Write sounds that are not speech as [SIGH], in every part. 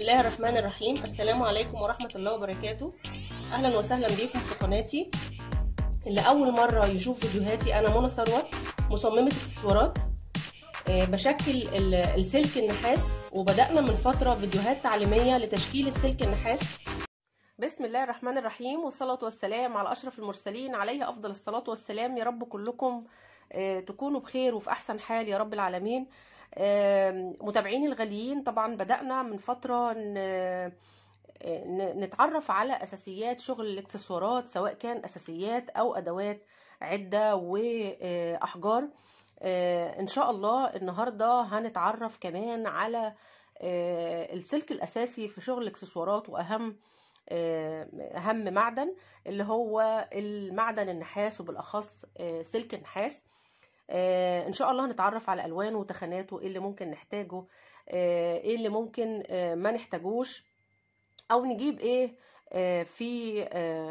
بسم الله الرحمن الرحيم السلام عليكم ورحمة الله وبركاته أهلا وسهلا بيكم في قناتي اللي أول مرة يشوف فيديوهاتي أنا منى ثروت مصممة اكسسوارات آه، بشكل السلك النحاس وبدأنا من فترة فيديوهات تعليمية لتشكيل السلك النحاس بسم الله الرحمن الرحيم والصلاة والسلام على أشرف المرسلين عليه أفضل الصلاة والسلام يا رب كلكم آه، تكونوا بخير وفي أحسن حال يا رب العالمين متابعين الغاليين طبعا بدأنا من فترة نتعرف على أساسيات شغل الاكسسوارات سواء كان أساسيات أو أدوات عدة وأحجار آه، إن شاء الله النهاردة هنتعرف كمان على آه، السلك الأساسي في شغل الاكسسوارات وأهم آه، أهم معدن اللي هو المعدن النحاس وبالأخص سلك النحاس آه، ان شاء الله هنتعرف على الوانه وتخاناته ايه اللي ممكن نحتاجه آه، ايه اللي ممكن آه، ما نحتاجوش او نجيب ايه في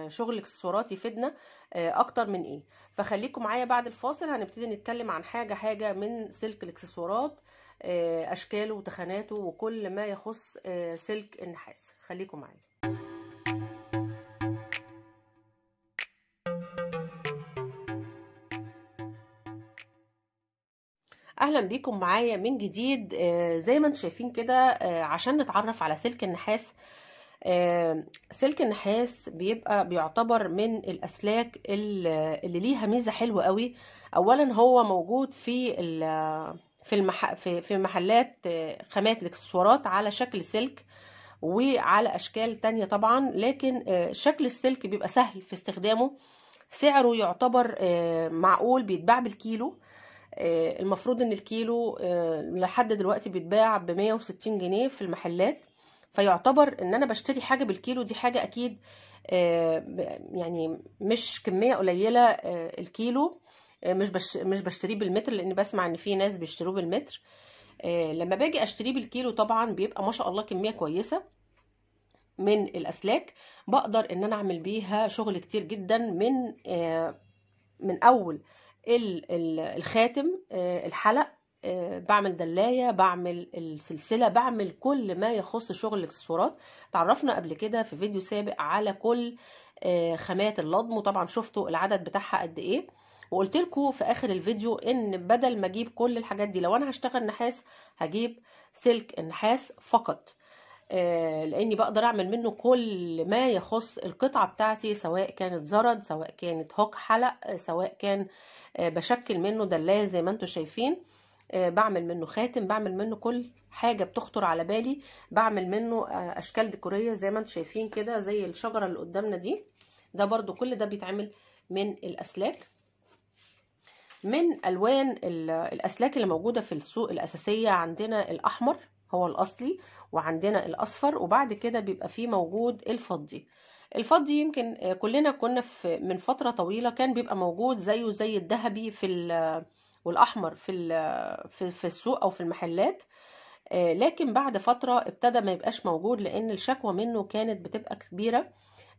شغل الاكسسوارات يفيدنا اكتر من ايه فخليكم معايا بعد الفاصل هنبتدي نتكلم عن حاجه حاجه من سلك الاكسسوارات اشكاله وتخاناته وكل ما يخص سلك النحاس خليكم معايا اهلا بيكم معايا من جديد آه، زي ما انتم شايفين كده آه، عشان نتعرف على سلك النحاس آه، سلك النحاس بيبقى بيعتبر من الاسلاك اللي ليها ميزه حلوه قوي اولا هو موجود في في المح... في في محلات خامات الاكسسوارات على شكل سلك وعلى اشكال تانية طبعا لكن شكل السلك بيبقى سهل في استخدامه سعره يعتبر معقول بيتباع بالكيلو آه، المفروض ان الكيلو آه، لحد دلوقتي بيتباع ب 160 جنيه في المحلات فيعتبر ان انا بشتري حاجه بالكيلو دي حاجه اكيد آه، يعني مش كميه قليله الكيلو مش مش بشتريه بالمتر لان بسمع ان في ناس بيشتروه بالمتر لما باجي اشتريه بالكيلو طبعا بيبقى ما شاء الله كميه كويسه من الاسلاك بقدر ان انا اعمل بيها شغل كتير جدا من من اول الخاتم آه، الحلق آه، بعمل دلاية بعمل السلسلة بعمل كل ما يخص شغل الاكسسوارات تعرفنا قبل كده في فيديو سابق على كل آه، خامات اللضم وطبعا شفتوا العدد بتاعها قد ايه وقلت لكم في اخر الفيديو ان بدل ما اجيب كل الحاجات دي لو انا هشتغل نحاس هجيب سلك النحاس فقط آه، لاني بقدر اعمل منه كل ما يخص القطعه بتاعتي سواء كانت زرد سواء كانت هوك حلق آه، سواء كان آه، بشكل منه دلايه زي ما انتم شايفين بعمل منه خاتم بعمل منه كل حاجه بتخطر على بالي بعمل منه اشكال ديكوريه زي ما انتم شايفين كده زي الشجره اللي قدامنا دي ده برضو كل ده بيتعمل من الاسلاك من الوان الاسلاك اللي موجوده في السوق الاساسيه عندنا الاحمر هو الاصلي وعندنا الاصفر وبعد كده بيبقى فيه موجود الفضي الفضي يمكن آه، كلنا كنا في من فتره طويله كان بيبقى موجود زيه زي الذهبي في والاحمر في في السوق او في المحلات آه، لكن بعد فتره ابتدى ما يبقاش موجود لان الشكوى منه كانت بتبقى كبيره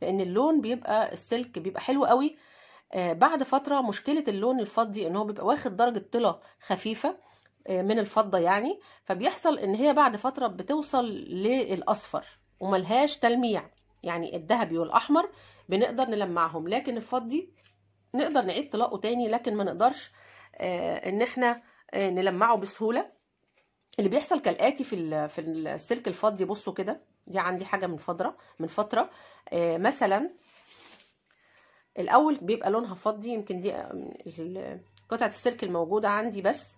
لان اللون بيبقى السلك بيبقى حلو قوي آه، بعد فتره مشكله اللون الفضي ان هو بيبقى واخد درجه طلا خفيفه من الفضة يعني فبيحصل ان هي بعد فترة بتوصل للاصفر وملهاش تلميع يعني الذهبي والاحمر بنقدر نلمعهم لكن الفضي نقدر نعيد طلاقه تاني لكن ما نقدرش آه، ان احنا آه، نلمعه بسهولة اللي بيحصل كالاتي في في السلك الفضي بصوا كده دي عندي حاجة من فترة من فترة آه، مثلا الاول بيبقى لونها فضي يمكن دي قطعة السلك الموجودة عندي بس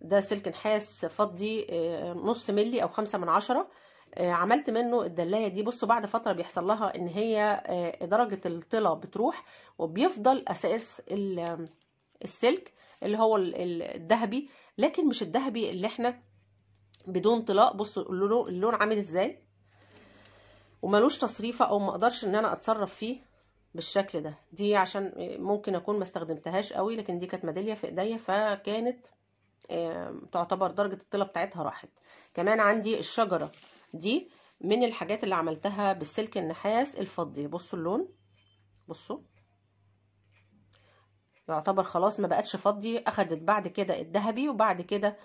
ده سلك نحاس فضي آه، نص ملي او خمسة من عشرة آه، عملت منه الدلاية دي بصوا بعد فترة بيحصل لها ان هي آه، درجة الطلا بتروح وبيفضل اساس السلك اللي هو الذهبي لكن مش الذهبي اللي احنا بدون طلاء بصوا اللون عامل ازاي وملوش تصريفه او مقدرش ان انا اتصرف فيه بالشكل ده دي عشان ممكن اكون ما استخدمتهاش قوي لكن دي كانت ميداليه في ايديا فكانت تعتبر درجة الطيلة بتاعتها راحت كمان عندي الشجرة دي من الحاجات اللي عملتها بالسلك النحاس الفضي بصوا اللون بصوا يعتبر خلاص ما بقتش فضي اخدت بعد كده الذهبي وبعد كده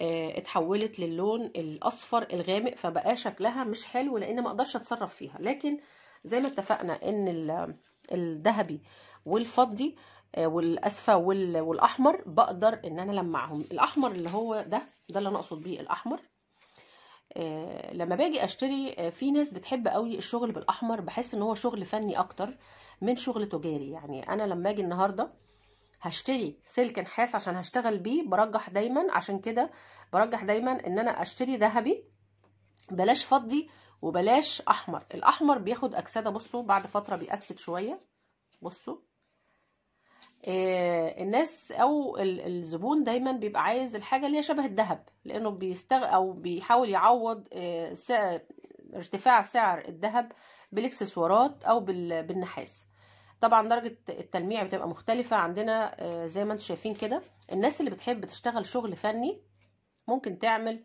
اه اتحولت للون الاصفر الغامق فبقى شكلها مش حلو لان ما اقدرش اتصرف فيها لكن زي ما اتفقنا ان الذهبي والفضي آه، والاسفه والاحمر بقدر ان انا المعهم الاحمر اللي هو ده ده اللي انا اقصد بيه الاحمر آه، لما باجي اشتري آه، في ناس بتحب قوي الشغل بالاحمر بحس ان هو شغل فني اكتر من شغل تجاري يعني انا لما اجي النهارده هشتري سلك نحاس عشان هشتغل بيه برجح دايما عشان كده برجح دايما ان انا اشتري ذهبي بلاش فضي وبلاش احمر الاحمر بياخد اكسده بصوا بعد فتره بيأكسد شويه بصوا آه، الناس او الزبون دايما بيبقى عايز الحاجه اللي هي شبه الذهب لانه بيستغ او بيحاول يعوض آه، ارتفاع سعر الذهب بالاكسسوارات او بالنحاس طبعا درجه التلميع بتبقى مختلفه عندنا آه، زي ما انتم شايفين كده الناس اللي بتحب تشتغل شغل فني ممكن تعمل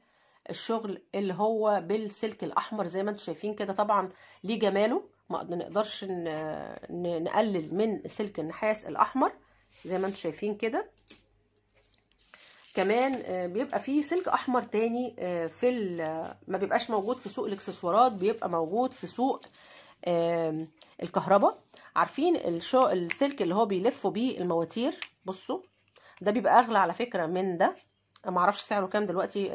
الشغل اللي هو بالسلك الاحمر زي ما انتم شايفين كده طبعا ليه جماله ما نقدرش نقلل من سلك النحاس الاحمر زي ما انتم شايفين كده كمان آه، بيبقى فيه سلك احمر تاني آه، في ما بيبقاش موجود في سوق الاكسسوارات بيبقى موجود في سوق الكهرباء عارفين الشو السلك اللي هو بيلفوا بيه المواتير بصوا ده بيبقى اغلى على فكره من ده معرفش سعره كام دلوقتي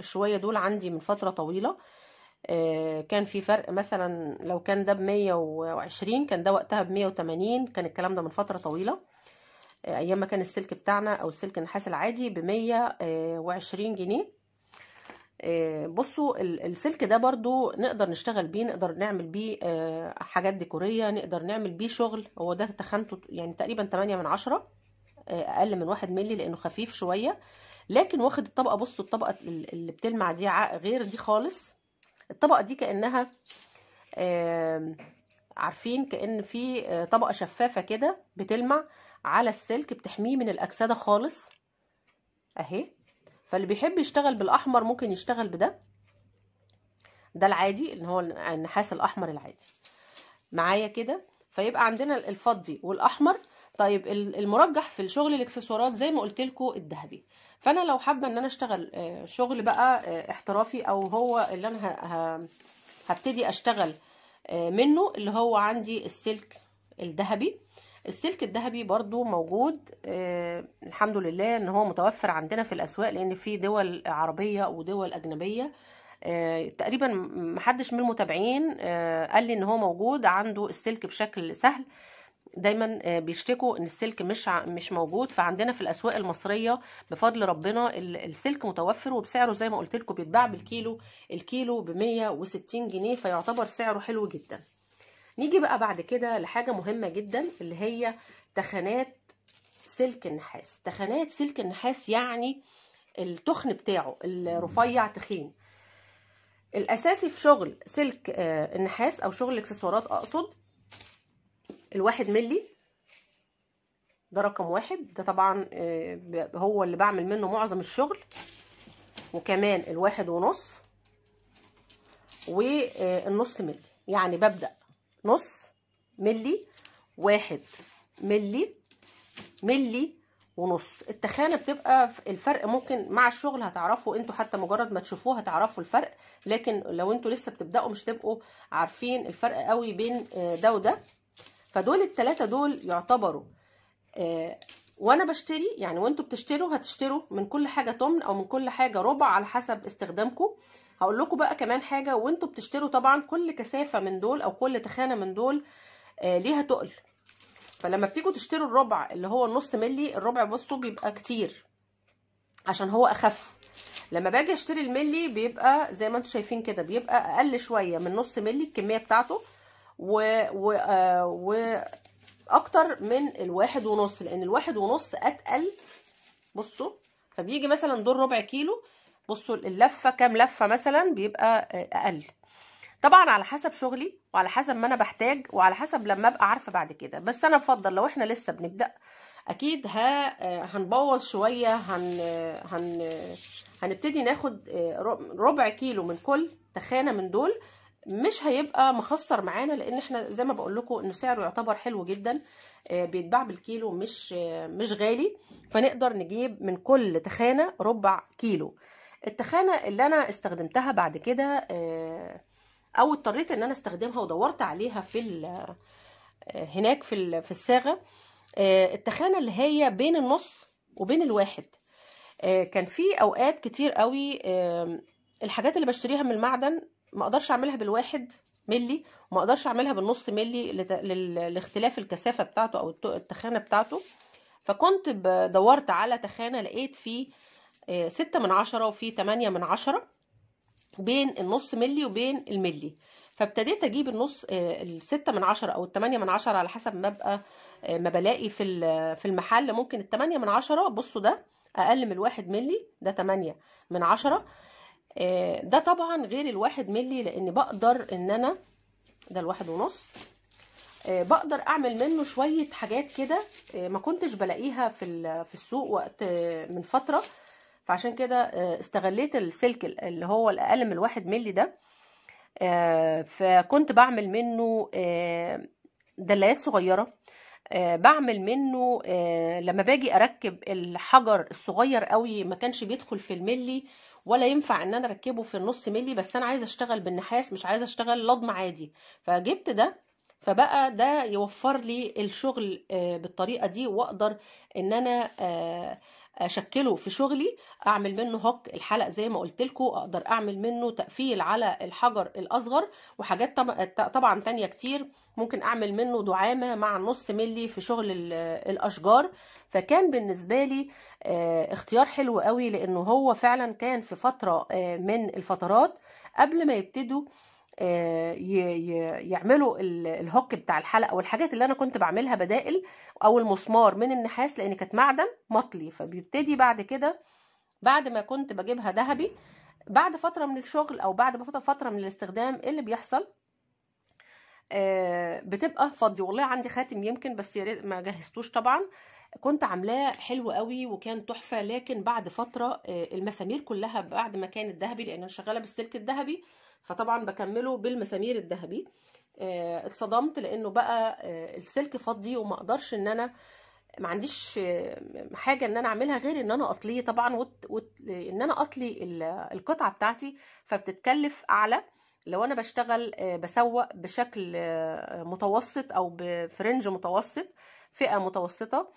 الشويه دول عندي من فتره طويله آه، كان في فرق مثلا لو كان ده ب 120 كان ده وقتها ب 180 كان الكلام ده من فتره طويله آه، ايام ما كان السلك بتاعنا او السلك النحاس العادي ب 120 جنيه آه، بصوا السلك ده برضو نقدر نشتغل بيه نقدر نعمل بيه حاجات ديكوريه نقدر نعمل بيه شغل هو ده تخنته يعني تقريبا 8 من 10 اقل من 1 مللي لانه خفيف شويه لكن واخد الطبقه بصوا الطبقه اللي بتلمع دي غير دي خالص الطبقه دي كانها عارفين كان في آه، طبقه شفافه كده بتلمع على السلك بتحميه من الاكسده خالص اهي فاللي بيحب يشتغل بالاحمر ممكن يشتغل بده ده العادي اللي هو النحاس الاحمر العادي معايا كده فيبقى عندنا الفضي والاحمر طيب المرجح في الشغل الاكسسوارات زي ما قلت لكم الذهبي فانا لو حابه ان انا اشتغل آه، شغل بقى آه، احترافي او هو اللي انا هبتدي اشتغل آه، منه اللي هو عندي السلك الذهبي السلك الذهبي برضو موجود آه الحمد لله ان هو متوفر عندنا في الاسواق لان في دول عربيه ودول اجنبيه آه تقريبا محدش من المتابعين آه قال لي ان هو موجود عنده السلك بشكل سهل دايما آه، بيشتكوا ان السلك مش مش موجود فعندنا في الاسواق المصريه بفضل ربنا السلك متوفر وبسعره زي ما قلت لكم بيتباع بالكيلو الكيلو ب 160 جنيه فيعتبر سعره حلو جدا نيجي بقى بعد كده لحاجه مهمه جدا اللي هي تخانات سلك النحاس تخانات سلك النحاس يعني التخن بتاعه الرفيع تخين الاساسي في شغل سلك آه، النحاس او شغل الاكسسوارات اقصد الواحد ملي ده رقم واحد ده طبعا آه، هو اللي بعمل منه معظم الشغل وكمان الواحد ونص والنص ملي يعني ببدأ نص ملي واحد ملي ملي ونص التخانه بتبقى الفرق ممكن مع الشغل هتعرفوا انتوا حتى مجرد ما تشوفوه هتعرفوا الفرق لكن لو انتوا لسه بتبداوا مش تبقوا عارفين الفرق قوي بين آه، ده وده فدول الثلاثه دول يعتبروا آه وانا بشتري يعني وانتوا بتشتروا هتشتروا من كل حاجة تمن او من كل حاجة ربع على حسب استخدامكم هقول لكم بقى كمان حاجة وانتوا بتشتروا طبعا كل كثافة من دول او كل تخانة من دول آه ليها تقل فلما بتيجوا تشتروا الربع اللي هو النص ملي الربع بصوا بيبقى كتير عشان هو اخف لما باجي اشتري الملي بيبقى زي ما انتوا شايفين كده بيبقى اقل شويه من نص ملي الكميه بتاعته و, و, آه، و اكتر من الواحد ونص لان الواحد ونص اتقل بصوا فبيجي مثلا دول ربع كيلو بصوا اللفه كام لفه مثلا بيبقى آه، اقل طبعا على حسب شغلي وعلى حسب ما انا بحتاج وعلى حسب لما ابقى عارفه بعد كده بس انا بفضل لو احنا لسه بنبدا اكيد ها آه، هنبوظ شويه هن هن هنبتدي ناخد ربع كيلو من كل تخانه من دول مش هيبقى مخسر معانا لان احنا زي ما بقول لكم انه سعره يعتبر حلو جدا آه، بيتباع بالكيلو مش آه، مش غالي فنقدر نجيب من كل تخانه ربع كيلو التخانه اللي انا استخدمتها بعد كده آه، او اضطريت ان انا استخدمها ودورت عليها في هناك في في الساغه التخانه اللي هي بين النص وبين الواحد كان في اوقات كتير قوي الحاجات اللي بشتريها من المعدن ما اقدرش اعملها بالواحد ملي وما اقدرش اعملها بالنص ملي لاختلاف الكثافه بتاعته او التخانه بتاعته فكنت دورت على تخانه لقيت فيه آه، ستة من عشرة وفي تمانية من عشرة بين النص ملي وبين الملي فابتديت اجيب النص آه، الستة من عشرة او التمانية من عشرة على حسب ما بقى آه، ما بلاقي في في المحل ممكن التمانية من عشرة بصوا ده اقل من الواحد ملي ده تمانية من عشرة آه، ده طبعا غير الواحد ملي لان بقدر ان انا ده الواحد ونص آه، بقدر اعمل منه شويه حاجات كده آه، ما كنتش بلاقيها في في السوق وقت من فتره فعشان كده استغليت السلك اللي هو الاقل من الواحد ملي ده فكنت بعمل منه دلايات صغيره بعمل منه لما باجي اركب الحجر الصغير قوي ما كانش بيدخل في الملي ولا ينفع ان انا اركبه في النص ملي بس انا عايزه اشتغل بالنحاس مش عايزه اشتغل لضم عادي فجبت ده فبقى ده يوفر لي الشغل آه، بالطريقه دي واقدر ان انا آه، اشكله في شغلي اعمل منه هوك الحلق زي ما قلت لكم اقدر اعمل منه تقفيل على الحجر الاصغر وحاجات طبعا تانية كتير ممكن اعمل منه دعامه مع نص ملي في شغل الاشجار فكان بالنسبه لي آه، اختيار حلو قوي لانه هو فعلا كان في فتره آه، من الفترات قبل ما يبتدوا يعملوا الهوك بتاع الحلقه والحاجات اللي انا كنت بعملها بدائل او المسمار من النحاس لان كانت معدن مطلي فبيبتدي بعد كده بعد ما كنت بجيبها ذهبي بعد فتره من الشغل او بعد فتره من الاستخدام ايه اللي بيحصل آه، بتبقى فاضيه والله عندي خاتم يمكن بس يا ريت ما جهزتوش طبعا كنت عاملاه حلو قوي وكان تحفه لكن بعد فتره آه، المسامير كلها بعد ما كانت ذهبي لان انا شغاله بالسلك الذهبي فطبعا بكمله بالمسامير الذهبي آه، اتصدمت لانه بقى آه، السلك فضي وما اقدرش ان انا ما عنديش آه، حاجه ان انا اعملها غير ان انا اطليه طبعا وت... وت... ان انا اطلي القطعه بتاعتي فبتتكلف اعلى لو انا بشتغل بسوق بشكل متوسط او بفرنج متوسط فئه متوسطه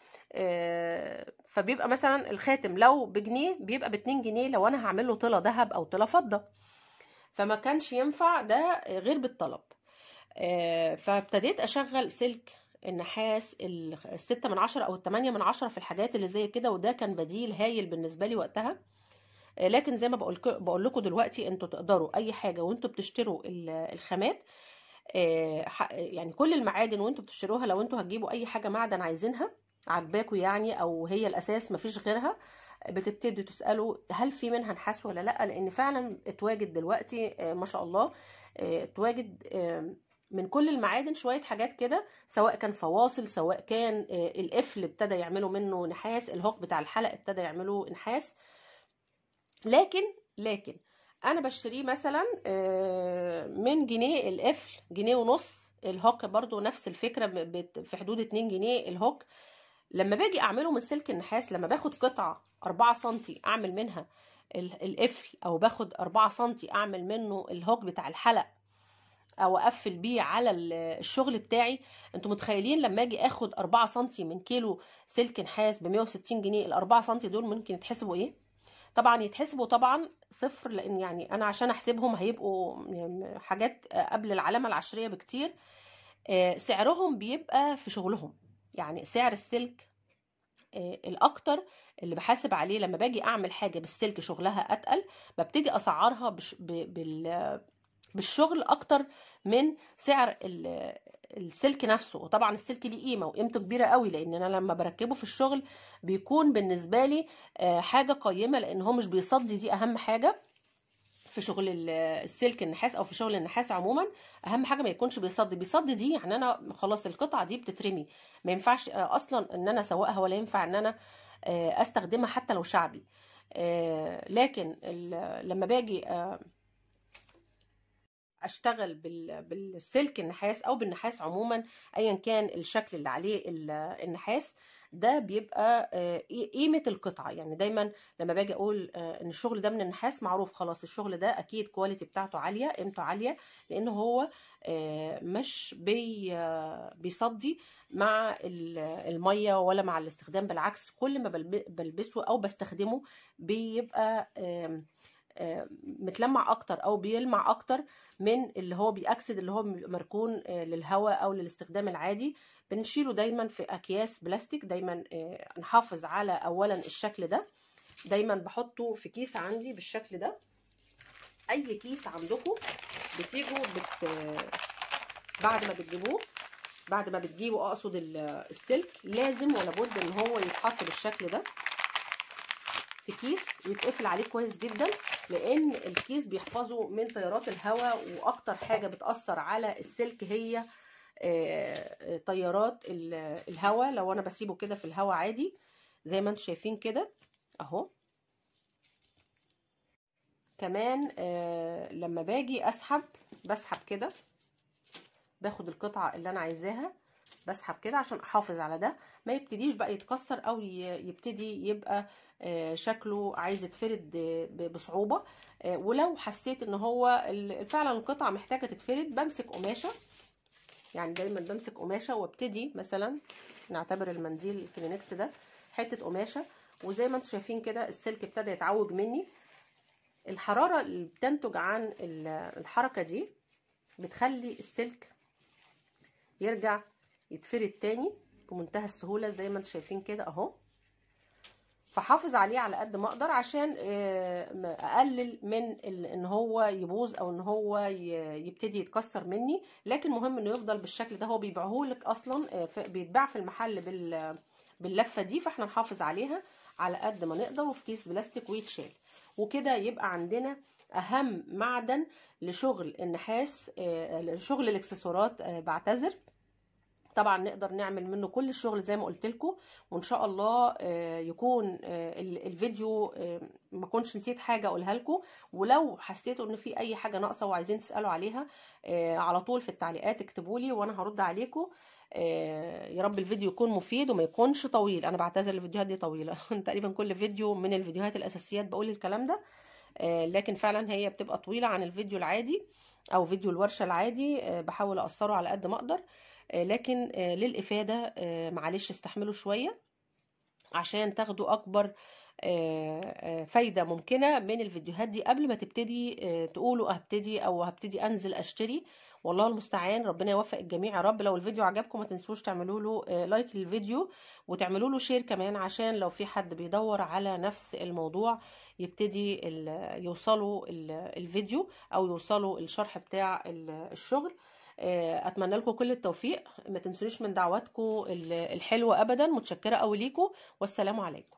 فبيبقى مثلا الخاتم لو بجنيه بيبقى باتنين جنيه لو انا هعمل له طلا ذهب او طلا فضه فما كانش ينفع ده غير بالطلب آه، فابتديت اشغل سلك النحاس الستة من عشرة او التمانية من عشرة في الحاجات اللي زي كده وده كان بديل هايل بالنسبة لي وقتها آه، لكن زي ما بقول لكم دلوقتي انتوا تقدروا اي حاجة وانتوا بتشتروا الخامات آه، يعني كل المعادن وانتوا بتشتروها لو انتوا هتجيبوا اي حاجة معدن عايزينها عجباكوا يعني او هي الاساس مفيش غيرها بتبتدي تسالوا هل في منها نحاس ولا لا لان فعلا اتواجد دلوقتي آه، ما شاء الله آه، اتواجد من كل المعادن شويه حاجات كده سواء كان فواصل سواء كان آه، القفل ابتدى يعملوا منه نحاس الهوك بتاع الحلق ابتدى يعملوا نحاس لكن لكن انا بشتريه مثلا من جنيه القفل جنيه ونص الهوك برضو نفس الفكره في حدود 2 جنيه الهوك لما باجي اعمله من سلك النحاس لما باخد قطعه 4 سم اعمل منها القفل او باخد 4 سم اعمل منه الهوك بتاع الحلق او اقفل بيه على الشغل بتاعي انتوا متخيلين لما اجي اخد 4 سم من كيلو سلك نحاس ب 160 جنيه ال 4 سم دول ممكن يتحسبوا ايه طبعا يتحسبوا طبعا صفر لان يعني انا عشان احسبهم هيبقوا يعني حاجات قبل العلامه العشريه بكتير آه، سعرهم بيبقى في شغلهم يعني سعر السلك آه، الاكتر اللي بحاسب عليه لما باجي اعمل حاجه بالسلك شغلها اتقل ببتدي اسعرها بالشغل اكتر من سعر السلك نفسه وطبعا السلك ليه قيمه وقيمته كبيره قوي لان انا لما بركبه في الشغل بيكون بالنسبه لي آه، حاجه قيمه لان هو مش بيصدي دي اهم حاجه في شغل السلك النحاس او في شغل النحاس عموما اهم حاجه ما يكونش بيصدي بيصدي دي يعني انا خلاص القطعه دي بتترمي ما ينفعش آه، اصلا ان انا اسوقها ولا ينفع ان انا آه، استخدمها حتى لو شعبي آه، لكن لما باجي اشتغل بالسلك النحاس او بالنحاس عموما ايا كان الشكل اللي عليه النحاس ده بيبقى آه، قيمه القطعه يعني دايما لما باجي اقول آه، ان الشغل ده من النحاس معروف خلاص الشغل ده اكيد كواليتي بتاعته عاليه قيمته عاليه لان هو آه، مش بي بيصدي مع الميه ولا مع الاستخدام بالعكس كل ما بلبسه او بستخدمه بيبقى متلمع اكتر او بيلمع اكتر من اللي هو بيأكسد اللي هو مركون آه، للهواء او للاستخدام العادي بنشيله دايما في اكياس بلاستيك دايما آه، نحافظ على اولا الشكل ده دايما بحطه في كيس عندي بالشكل ده اي كيس عندكم بتيجوا بت... بعد ما بتجيبوه بعد ما بتجيبوا اقصد السلك لازم ولا بد ان هو يتحط بالشكل ده في كيس ويتقفل عليه كويس جدا لان الكيس بيحفظه من تيارات الهواء واكتر حاجه بتاثر على السلك هي تيارات آه، الهواء لو انا بسيبه كده في الهواء عادي زي ما انتم شايفين كده اهو كمان آه، لما باجي اسحب بسحب كده باخد القطعه اللي انا عايزاها بسحب كده عشان احافظ على ده ما يبتديش بقى يتكسر او يبتدي يبقى آه، شكله عايز يتفرد آه، بصعوبه آه، ولو حسيت ان هو فعلا القطعه محتاجه تتفرد بمسك قماشه يعني دايما بمسك قماشه وابتدي مثلا نعتبر المنديل الكلينكس ده حته قماشه وزي ما انتم شايفين كده السلك ابتدى يتعوج مني الحراره اللي بتنتج عن الحركه دي بتخلي السلك يرجع يتفرد تاني بمنتهى السهوله زي ما انتم شايفين كده اهو فحافظ عليه على قد ما اقدر عشان آه، اقلل من ان هو يبوظ او ان هو يبتدي يتكسر مني لكن مهم انه يفضل بالشكل ده هو بيبيعهولك اصلا آه، بيتباع في المحل بال باللفه دي فاحنا نحافظ عليها على قد ما نقدر وفي كيس بلاستيك ويتشال وكده يبقى عندنا اهم معدن لشغل النحاس آه، لشغل الاكسسوارات بعتذر طبعا نقدر نعمل منه كل الشغل زي ما قلت لكم وان شاء الله آه، يكون آه، الفيديو آه، ما كنتش نسيت حاجه اقولها لكم ولو حسيتوا ان في اي حاجه ناقصه وعايزين تسالوا عليها على طول في التعليقات اكتبوا لي وانا هرد عليكم يا رب الفيديو يكون مفيد وما يكونش طويل انا بعتذر الفيديوهات دي طويله [LAUGHS] تقريبا كل فيديو من الفيديوهات الاساسيات بقول الكلام ده لكن فعلا هي بتبقى طويله عن الفيديو العادي او فيديو الورشه العادي بحاول اقصره على قد ما اقدر آه، لكن آه، للإفادة آه، معلش استحملوا شوية عشان تاخدوا أكبر فايدة ممكنة من الفيديوهات دي قبل ما تبتدي تقولوا هبتدي أو هبتدي أنزل أشتري والله المستعان ربنا يوفق الجميع يا رب لو الفيديو عجبكم ما تنسوش تعملوا له لايك للفيديو وتعملوا له شير كمان عشان لو في حد بيدور على نفس الموضوع يبتدي يوصلوا الفيديو او يوصلوا الشرح بتاع الشغل آه، اتمنى لكم كل التوفيق ما تنسونيش من دعواتكم الحلوه ابدا متشكره قوي ليكم والسلام عليكم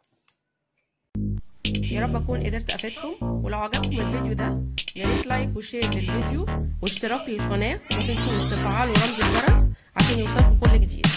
يا رب اكون قدرت افيدكم ولو عجبكم الفيديو ده يا ريت لايك وشير للفيديو واشتراك للقناه وما تنسوش تفعلوا رمز الجرس عشان يوصلكم كل جديد